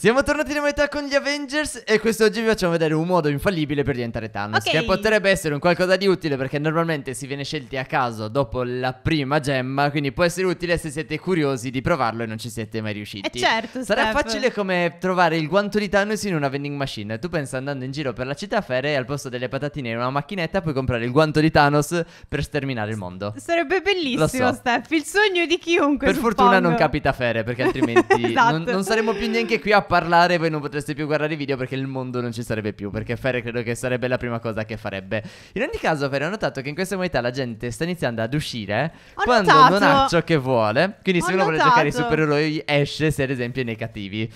Siamo tornati in metà con gli Avengers e quest'oggi vi facciamo vedere un modo infallibile per diventare Thanos okay. Che potrebbe essere un qualcosa di utile perché normalmente si viene scelti a caso dopo la prima gemma Quindi può essere utile se siete curiosi di provarlo e non ci siete mai riusciti eh certo Sarà Steph. facile come trovare il guanto di Thanos in una vending machine Tu pensa andando in giro per la città a fare al posto delle patatine in una macchinetta puoi comprare il guanto di Thanos per sterminare il mondo S Sarebbe bellissimo so. Steph, il sogno di chiunque Per suppongo. fortuna non capita a fare perché altrimenti esatto. non, non saremo più neanche qui a parlare voi non potreste più guardare i video perché il mondo non ci sarebbe più. Perché Ferre credo che sarebbe la prima cosa che farebbe. In ogni caso, Ferre, ho notato che in questa modalità la gente sta iniziando ad uscire ho quando notato. non ha ciò che vuole. Quindi, se ho uno notato. vuole giocare i supereroi, esce se ad esempio è nei cattivi.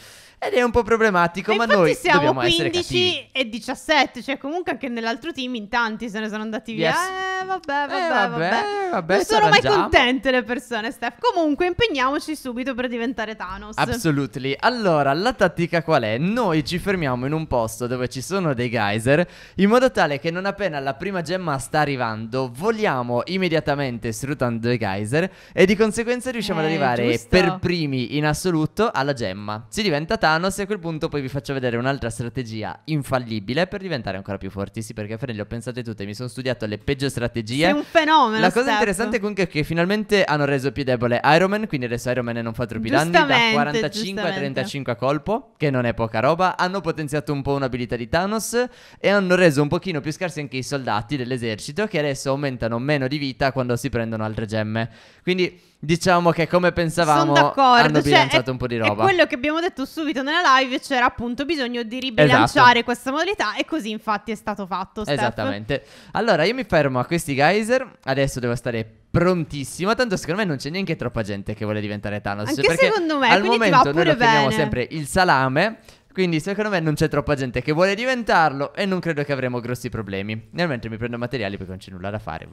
Ed è un po' problematico, e ma noi siamo dobbiamo 15 essere cattivi. e 17, cioè comunque anche nell'altro team in tanti se ne sono andati via. Yes. Eh vabbè, vabbè, eh, vabbè, vabbè. vabbè non sono mai contente le persone, Steph. Comunque, impegniamoci subito per diventare Thanos. Absolutely. Allora, la tattica qual è? Noi ci fermiamo in un posto dove ci sono dei geyser, in modo tale che non appena la prima gemma sta arrivando, voliamo immediatamente sfruttando i geyser e di conseguenza riusciamo eh, ad arrivare giusto. per primi in assoluto alla gemma. Si diventa Thanos e a quel punto poi vi faccio vedere un'altra strategia infallibile per diventare ancora più forti. perché Fred le ho pensate tutte, mi sono studiato le peggio strategie strategie. È un fenomeno. La cosa Steph. interessante comunque è che finalmente hanno reso più debole Iron Man, quindi adesso Iron Man non fa troppi danni, da 45 a 35 a colpo, che non è poca roba. Hanno potenziato un po' un'abilità di Thanos e hanno reso un pochino più scarsi anche i soldati dell'esercito che adesso aumentano meno di vita quando si prendono altre gemme. Quindi diciamo che come pensavamo hanno cioè, bilanciato cioè, un po' di roba. E quello che abbiamo detto subito nella live c'era appunto bisogno di ribilanciare esatto. questa modalità e così infatti è stato fatto. Steph. Esattamente. Allora io mi fermo a questi geyser, adesso devo stare prontissimo. Tanto secondo me non c'è neanche troppa gente che vuole diventare Thanos. Anche perché secondo me, al momento noi lo chiamiamo sempre il salame. Quindi secondo me non c'è troppa gente che vuole diventarlo e non credo che avremo grossi problemi. Nel mentre mi prendo materiali perché non c'è nulla da fare.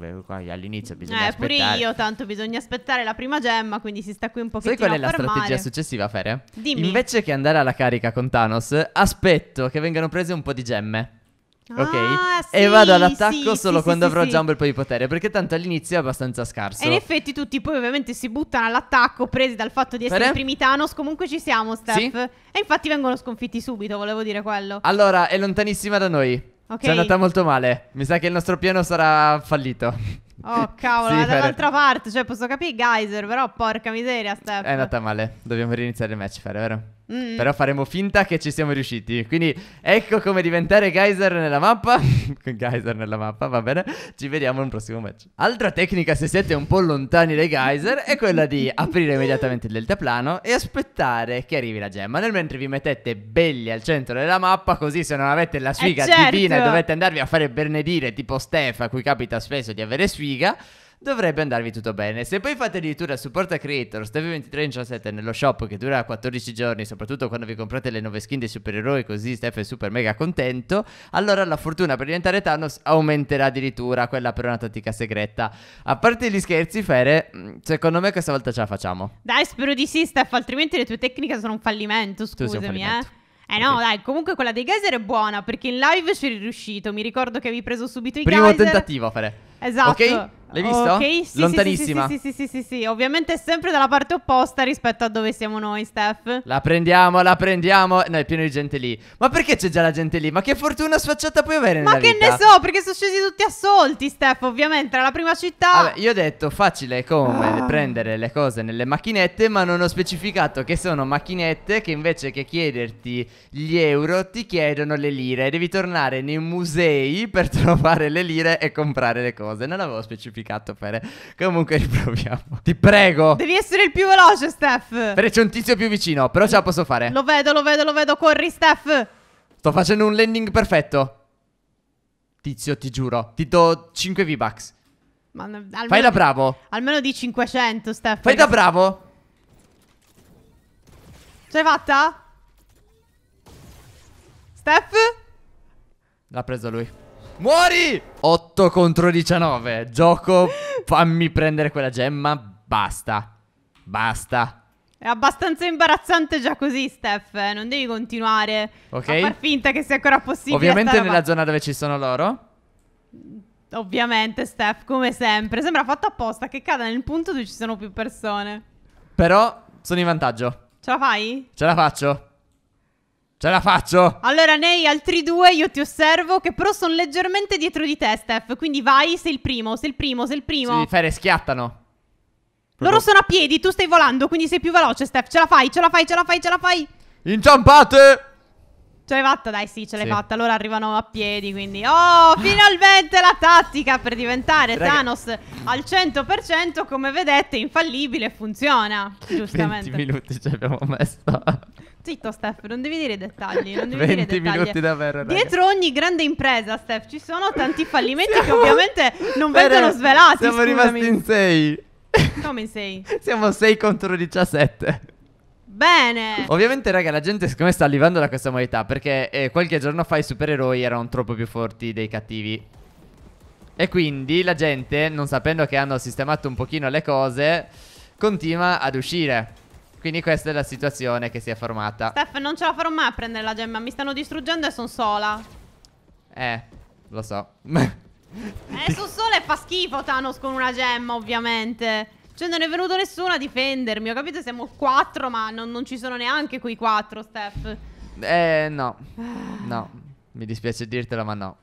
All'inizio bisogna eh, aspettare. Eh, pure io, tanto bisogna aspettare la prima gemma, quindi si sta qui un pochettino Sai qual è la fermare. strategia successiva, Fere? Dimmi. Invece che andare alla carica con Thanos, aspetto che vengano prese un po' di gemme. Ok? Ah, sì, e vado all'attacco sì, solo sì, quando avrò già un bel po' di potere. Perché tanto all'inizio è abbastanza scarso. E in effetti tutti poi ovviamente si buttano all'attacco presi dal fatto di essere Bene. primi Thanos. Comunque ci siamo, Steph. E infatti vengono sconfitti subito, volevo dire quello. Allora, è lontanissima da noi. Ok. Ci è andata molto male. Mi sa che il nostro piano sarà fallito. Oh cavolo, sì, dall'altra parte, cioè posso capire Geyser, però porca miseria, Steph. È andata male. Dobbiamo riniziare il match, Fere, vero? Mm. Però faremo finta che ci siamo riusciti. Quindi ecco come diventare Geyser nella mappa. geyser nella mappa, va bene. Ci vediamo nel prossimo match. Altra tecnica se siete un po' lontani dai Geyser è quella di aprire immediatamente il deltaplano e aspettare che arrivi la gemma. Nel mentre vi mettete belli al centro della mappa, così se non avete la eh, sfiga eh certo. divina e dovete andarvi a fare benedire tipo Steph, a cui capita spesso di avere sfiga dovrebbe andarvi tutto bene. Se poi fate addirittura supporto a creator Stevie 2317 nello shop che dura 14 giorni, soprattutto quando vi comprate le nuove skin dei supereroi, così Steph è super mega contento, allora la fortuna per diventare Thanos aumenterà addirittura quella per una tattica segreta. A parte gli scherzi, Fere, mm, secondo me questa volta ce la facciamo. Dai, spero di sì, Steph, altrimenti le tue tecniche sono un fallimento, scusami, un fallimento. eh. Eh no, okay. dai, comunque quella dei geyser è buona perché in live ci eri riuscito. Mi ricordo che avevi preso subito i Primo geyser. Primo tentativo a fare. Esatto. Ok? L'hai visto? Okay, sì, Lontanissima. Sì sì, sì sì sì, sì, sì, Ovviamente è sempre dalla parte opposta rispetto a dove siamo noi, Steph. La prendiamo, la prendiamo. No, è pieno di gente lì. Ma perché c'è già la gente lì? Ma che fortuna sfacciata puoi avere Ma che vita? ne so, perché sono scesi tutti assolti, Steph, ovviamente. Era la prima città. Vabbè, io ho detto facile come ah. prendere le cose nelle macchinette, ma non ho specificato che sono macchinette che invece che chiederti gli euro ti chiedono le lire. Devi tornare nei musei per trovare le lire e comprare le cose. Non l'avevo specificato significato, Fere. Comunque riproviamo. Ti prego. Devi essere il più veloce, Steph. Però c'è un tizio più vicino, però ce la posso fare. Lo vedo, lo vedo, lo vedo. Corri, Steph. Sto facendo un landing perfetto. Tizio, ti giuro. Ti do 5 V-Bucks. Fai da bravo. Almeno di 500, Steph. Fai da bravo. Ce l'hai fatta? Steph? L'ha preso lui. Muori! 8 contro 19. Gioco, fammi prendere quella gemma. Basta. Basta. È abbastanza imbarazzante già così, Steph. Eh, non devi continuare okay. a far finta che sia ancora possibile. Ovviamente nella zona dove ci sono loro. Ovviamente, Steph, come sempre. Sembra fatto apposta che cada nel punto dove ci sono più persone. Però sono in vantaggio. Ce la fai? Ce la faccio. Ce la faccio! Allora, nei altri due io ti osservo che però sono leggermente dietro di te, Steph. Quindi vai, sei il primo, sei il primo, sei il primo. Sì, Fere, schiattano. Loro sono a piedi, tu stai volando, quindi sei più veloce, Steph. Ce la fai, ce la fai, ce la fai, ce la fai. Inciampate! Ce l'hai fatta, dai, sì, ce l'hai sì. fatta. Allora arrivano a piedi, quindi... Oh, ah. finalmente la tattica per diventare Raga. Thanos al 100%, come vedete, infallibile, funziona. Giustamente. 20 minuti ci abbiamo messo. Zitto Steph, non devi dire i dettagli. Non devi 20 dire minuti davvero. vera, Dietro ogni grande impresa, Steph, ci sono tanti fallimenti siamo... che ovviamente non Bene, vengono svelati. Siamo scusami. rimasti in 6. Come in 6? Siamo 6 contro 17. Bene. Ovviamente, raga, la gente secondo sta arrivando da questa modalità. Perché eh, qualche giorno fa i supereroi erano troppo più forti dei cattivi. E quindi la gente, non sapendo che hanno sistemato un pochino le cose, continua ad uscire. Quindi questa è la situazione che si è formata. Steph, non ce la farò mai a prendere la gemma. Mi stanno distruggendo e sono sola. Eh, lo so. eh, sono sola e fa schifo Thanos con una gemma, ovviamente. Cioè, non è venuto nessuno a difendermi. Ho capito, siamo quattro, ma non, non ci sono neanche quei quattro, Steph. Eh, no. Ah. no. Mi dispiace dirtelo ma no.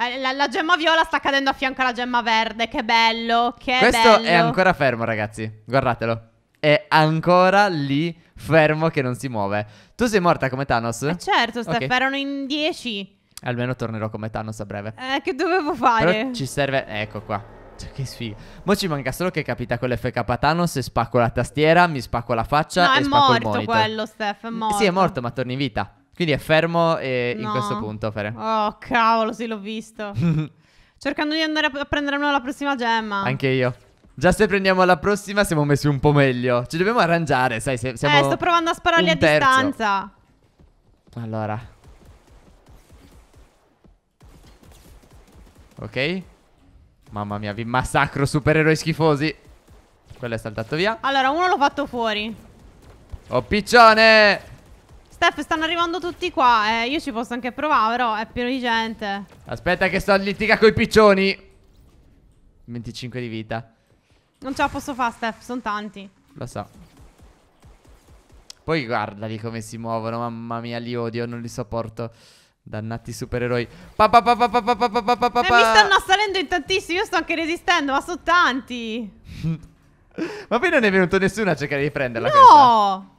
Eh, la, la, gemma viola sta cadendo a fianco alla gemma verde. Che bello. Che Questo bello. è ancora fermo, ragazzi. Guardatelo è ancora lì fermo che non si muove. Tu sei morta come Thanos? Eh certo, Steph, okay. erano in 10. Almeno tornerò come Thanos a breve. Eh, che dovevo fare? Però ci serve... Ecco qua. Cioè, che sfiga. Mo ci manca solo che capita con l'FK Thanos e spacco la tastiera, mi spacco la faccia no, e spacco il monitor. No, è morto quello, Steph, è morto. Sì, è morto, ma torni in vita. Quindi è fermo e no. in questo punto, Fere. Oh, cavolo, sì, l'ho visto. Cercando di andare a prendere una la prossima gemma. Anche io. Già se prendiamo la prossima siamo messi un po' meglio. Ci dobbiamo arrangiare, sai, se siamo Eh, sto provando a spararli a distanza. Allora. Ok. Mamma mia, vi massacro supereroi schifosi. Quello è saltato via. Allora, uno l'ho fatto fuori. Oh, piccione! Steph, stanno arrivando tutti qua. Eh, io ci posso anche provare, però è pieno di gente. Aspetta che sto a litiga coi piccioni. 25 di vita. Non ce la posso fare, Steph, sono tanti. Lo so. Poi guardali come si muovono, mamma mia, li odio, non li sopporto. Dannati supereroi. Pa, pa, pa, pa, pa, pa, pa, pa, pa, pa, eh, mi stanno assalendo in tantissimi, io sto anche resistendo, ma sono tanti. ma poi non è venuto nessuno a cercare di prenderla No!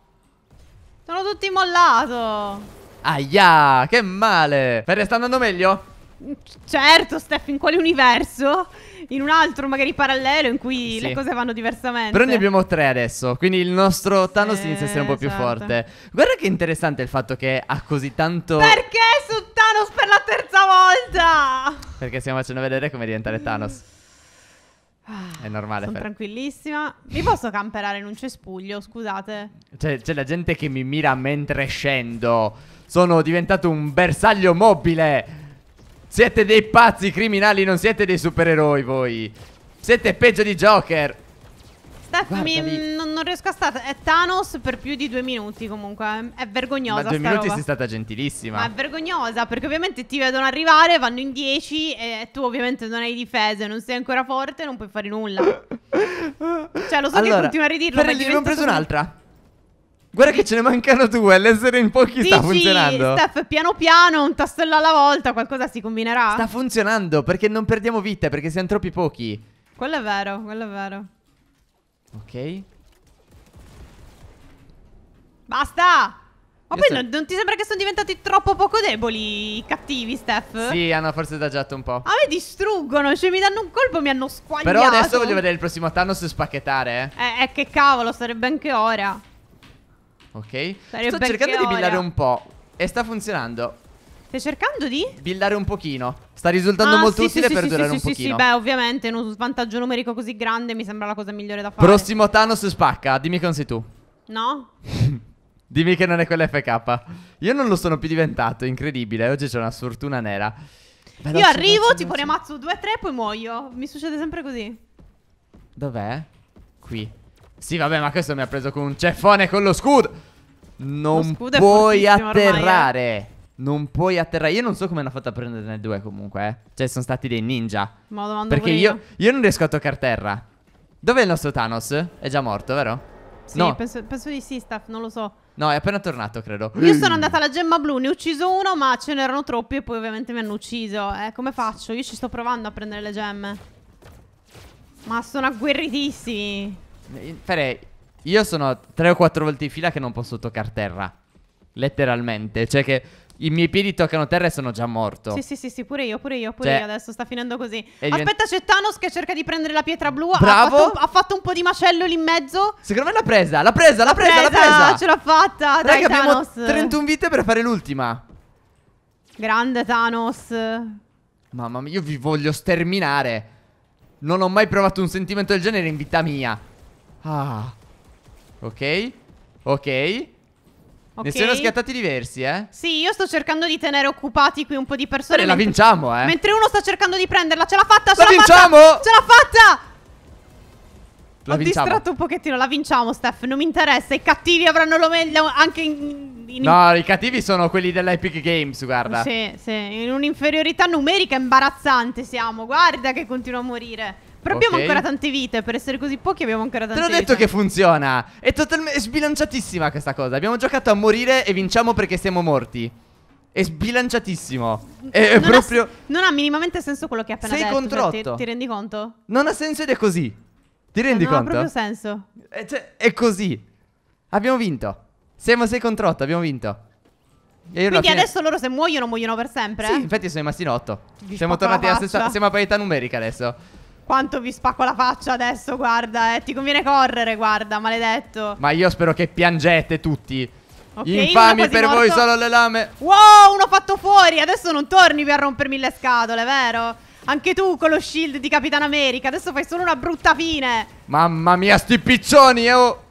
Questa. Sono tutti mollato. Aia, che male. Bene, sta andando meglio? Certo, Steph, in quale universo? In un altro, magari parallelo, in cui sì. le cose vanno diversamente. Però ne abbiamo tre adesso, quindi il nostro Thanos eh, inizia a essere un po' eh, esatto. più forte. Guarda che interessante il fatto che ha così tanto... Perché su Thanos per la terza volta? Perché stiamo facendo vedere come diventare mm. Thanos. Ah, È normale. Sono tranquillissima. Mi posso camperare in un cespuglio, scusate. Cioè, c'è, la gente che mi mira mentre scendo. Sono diventato un bersaglio mobile. Siete dei pazzi criminali, non siete dei supereroi voi. Siete peggio di Joker. Steph, mi, non, non, riesco a stare. È Thanos per più di due minuti comunque. È vergognosa. Ma due minuti roba. sei stata gentilissima. Ma è vergognosa perché ovviamente ti vedono arrivare, vanno in dieci e tu ovviamente non hai difese, non sei ancora forte, non puoi fare nulla. cioè lo so allora, che continui a ridirlo. Per ma non preso un'altra. Guarda che ce ne mancano due, l'essere in pochi Dici, sta funzionando. Steph, piano piano, un tastello alla volta, qualcosa si combinerà. Sta funzionando, perché non perdiamo vite, perché siamo troppi pochi. Quello è vero, quello è vero. Ok. Basta! Ma Io poi non, non, ti sembra che sono diventati troppo poco deboli i cattivi, Steph? Sì, hanno forse adagiato un po'. A me distruggono, cioè mi danno un colpo, e mi hanno squagliato. Però adesso voglio vedere il prossimo Thanos spacchettare, Eh, eh, eh che cavolo, sarebbe anche ora. Ok? Sarebbe Sto cercando di billare un po' e sta funzionando. Stai cercando di? Billare un pochino. Sta risultando ah, molto sì, utile sì, per sì, durare un pochino. Sì, sì, beh, ovviamente, in uno svantaggio numerico così grande mi sembra la cosa migliore da fare. Prossimo Thanos spacca, dimmi che non sei tu. No? dimmi che non è quell'FK. Io non lo sono più diventato, incredibile. Oggi c'è una sfortuna nera. Veloce, Io arrivo, veloce, tipo ne ammazzo 2-3 e poi muoio. Mi succede sempre così. Dov'è? Qui. Sì, vabbè, ma questo mi ha preso con un ceffone con lo scudo. Non lo puoi atterrare. Ormai, eh. Non puoi atterrare. Io non so come hanno fatto a prendere nel 2 comunque, eh. Cioè, sono stati dei ninja. Ma perché io, io non riesco a toccare terra. Dov'è il nostro Thanos? È già morto, vero? Sì, no. penso, penso, di sì, Staff, non lo so. No, è appena tornato, credo. Io sono andata alla gemma blu, ne ho ucciso uno, ma ce n'erano troppi e poi ovviamente mi hanno ucciso. Eh, come faccio? Io ci sto provando a prendere le gemme. Ma sono agguerritissimi. Eh, Fere, io sono tre o quattro volte in fila che non posso toccare terra. Letteralmente, cioè che i miei piedi toccano terra e sono già morto. Sì, sì, sì, sì pure io, pure io, pure cioè, io adesso sta finendo così. Aspetta, c'è Thanos che cerca di prendere la pietra blu. Bravo! Ha fatto, ha fatto, un po' di macello lì in mezzo. Secondo me l'ha presa, l'ha presa, l'ha presa, l'ha presa. Ce l'ha fatta, Raga, abbiamo 31 vite per fare l'ultima. Grande Thanos. Mamma mia, io vi voglio sterminare. Non ho mai provato un sentimento del genere in vita mia. Ah Ok Ok Okay. Ne sono scattati diversi, eh? Sì, io sto cercando di tenere occupati qui un po' di persone. Beh, la vinciamo, eh. Mentre uno sta cercando di prenderla. Ce l'ha fatta, ce l'ha vinciamo! Fatta, ce l'ha fatta! La Ho vinciamo. distratto un pochettino. La vinciamo, Steph. Non mi interessa. I cattivi avranno lo meglio anche in, in... No, i cattivi sono quelli dell'Epic Games, guarda. Sì, sì. In un'inferiorità numerica imbarazzante siamo. Guarda che continua a morire. Però abbiamo Ok. ancora tante vite, per essere così pochi abbiamo ancora tante vite. Te tante l'ho vite. detto che funziona. È totalmente sbilanciatissima questa cosa. Abbiamo giocato a morire e vinciamo perché siamo morti. È sbilanciatissimo. È, non proprio. Ha, non ha minimamente senso quello che hai appena Sei detto. contro cioè, ti- otto. Ti, rendi conto? Non ha senso ed è così. Ti rendi eh, non conto? ha proprio senso. Eh, cioè, è così. Abbiamo vinto. Siamo 6 contro 8, abbiamo vinto. E io alla Quindi fine- adesso loro se muoiono, muoiono per sempre? Sì, infatti sono rimasti in 8. Siamo tornati alla stessa. Siamo a parità numerica adesso. Quanto vi spacco la faccia adesso, guarda, eh. Ti conviene correre, guarda, maledetto. Ma io spero che piangete tutti. Okay, Infami per morto. voi solo le lame. Wow, uno fatto fuori. Adesso non torni per rompermi le scatole, vero? Anche tu con lo shield di Capitan America. Adesso fai solo una brutta fine. Mamma mia, sti piccioni, eh. Oh.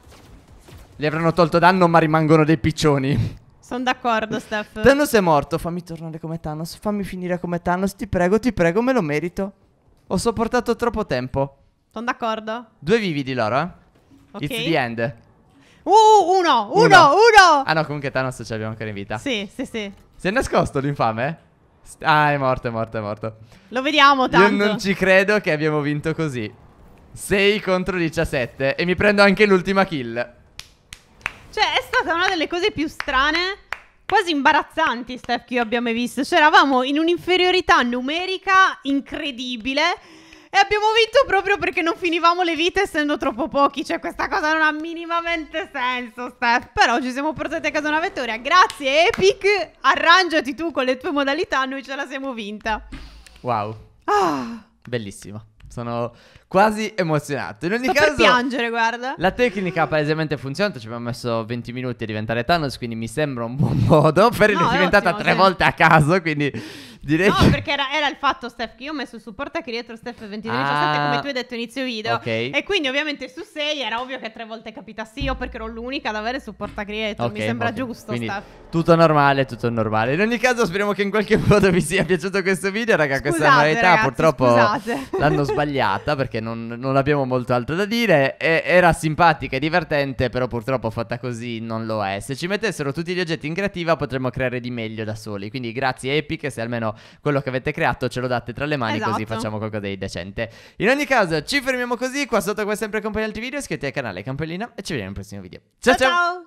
Gli avranno tolto danno, ma rimangono dei piccioni. Sono d'accordo, Steph. Thanos è morto. Fammi tornare come Thanos. Fammi finire come Thanos. Ti prego, ti prego, me lo merito. Ho sopportato troppo tempo. Sono d'accordo. Due vivi di loro, eh. Ok. It's the end. Uh, uno, uno, uno, uno. Ah no, comunque Thanos ce l'abbiamo ancora in vita. Sì, sì, sì. Si è nascosto l'infame? Ah, è morto, è morto, è morto. Lo vediamo tanto. Io non ci credo che abbiamo vinto così. 6 contro 17 e mi prendo anche l'ultima kill. Cioè, è stata una delle cose più strane quasi imbarazzanti, Steph, che io abbiamo mai visto. Cioè, eravamo in un'inferiorità numerica incredibile. E abbiamo vinto proprio perché non finivamo le vite essendo troppo pochi. Cioè, questa cosa non ha minimamente senso, Steph. Però ci siamo portati a casa una vittoria. Grazie, Epic. Arrangiati tu con le tue modalità. Noi ce la siamo vinta. Wow. Ah. Bellissima. Sono quasi emozionato. In ogni Sto caso, per piangere, guarda. La tecnica ha palesemente funzionato. Ci abbiamo messo 20 minuti a diventare Thanos. Quindi mi sembra un buon modo. Per no, è diventata ottimo, tre sì. volte a caso. Quindi Direi no, che... perché era, era, il fatto, Steph, che io ho messo il supporto a che dietro Steph 22 ah, come tu hai detto inizio video. Okay. E quindi ovviamente su 6 era ovvio che tre volte capitassi io perché ero l'unica ad avere il supporto a creator. Okay, mi sembra okay. giusto, quindi, Steph. Tutto normale, tutto normale. In ogni caso speriamo che in qualche modo vi sia piaciuto questo video, raga. Scusate, questa modalità ragazzi, purtroppo scusate. l'hanno sbagliata perché non, non, abbiamo molto altro da dire. E, era simpatica e divertente, però purtroppo fatta così non lo è. Se ci mettessero tutti gli oggetti in creativa potremmo creare di meglio da soli. Quindi grazie Epic se almeno quello che avete creato ce lo date tra le mani esatto. così facciamo qualcosa di decente. In ogni caso ci fermiamo così, qua sotto come sempre accompagnati altri video, iscrivetevi al canale Campellina e ci vediamo nel prossimo video. ciao! ciao! ciao.